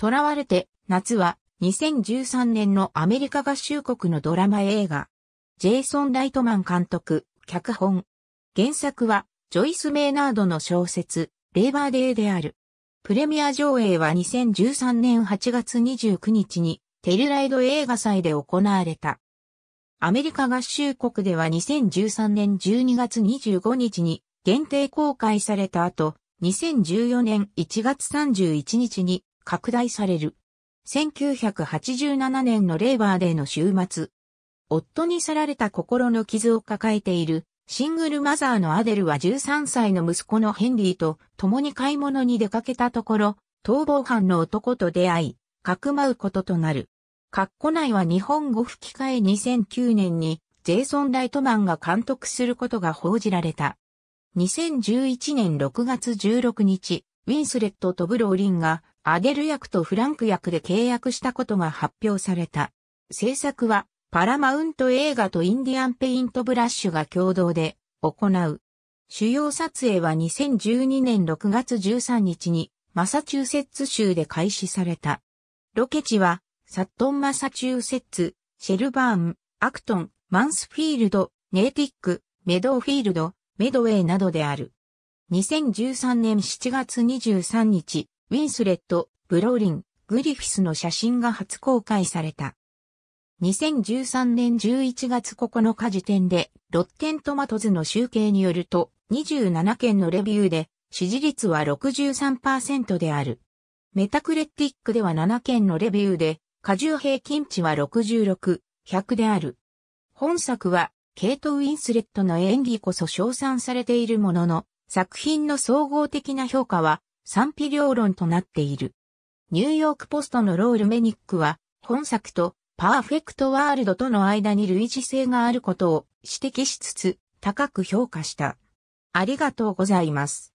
囚われて、夏は2013年のアメリカ合衆国のドラマ映画。ジェイソン・ライトマン監督、脚本。原作は、ジョイス・メイナードの小説、レーバーデーである。プレミア上映は2013年8月29日に、テルライド映画祭で行われた。アメリカ合衆国では2013年12月25日に限定公開された後、2014年1月31日に拡大される。1987年のレーバーデーの週末、夫に去られた心の傷を抱えているシングルマザーのアデルは13歳の息子のヘンリーと共に買い物に出かけたところ、逃亡犯の男と出会い、かくまうこととなる。カッコ内は日本語吹き替え2009年にジェイソン・ライトマンが監督することが報じられた。2011年6月16日、ウィンスレットとブローリンがアデル役とフランク役で契約したことが発表された。制作はパラマウント映画とインディアンペイントブラッシュが共同で行う。主要撮影は2012年6月13日にマサチューセッツ州で開始された。ロケ地はサットンマサチューセッツ、シェルバーン、アクトン、マンスフィールド、ネーティック、メドウフィールド、メドウェイなどである。2013年7月23日、ウィンスレット、ブローリン、グリフィスの写真が初公開された。2013年11月9日時点で、ロッテントマトズの集計によると、27件のレビューで、支持率は63%である。メタクレティックでは7件のレビューで、過重平均値は66、100である。本作は、ケイト・ウィンスレットの演技こそ称賛されているものの、作品の総合的な評価は賛否両論となっている。ニューヨークポストのロールメニックは、本作とパーフェクトワールドとの間に類似性があることを指摘しつつ、高く評価した。ありがとうございます。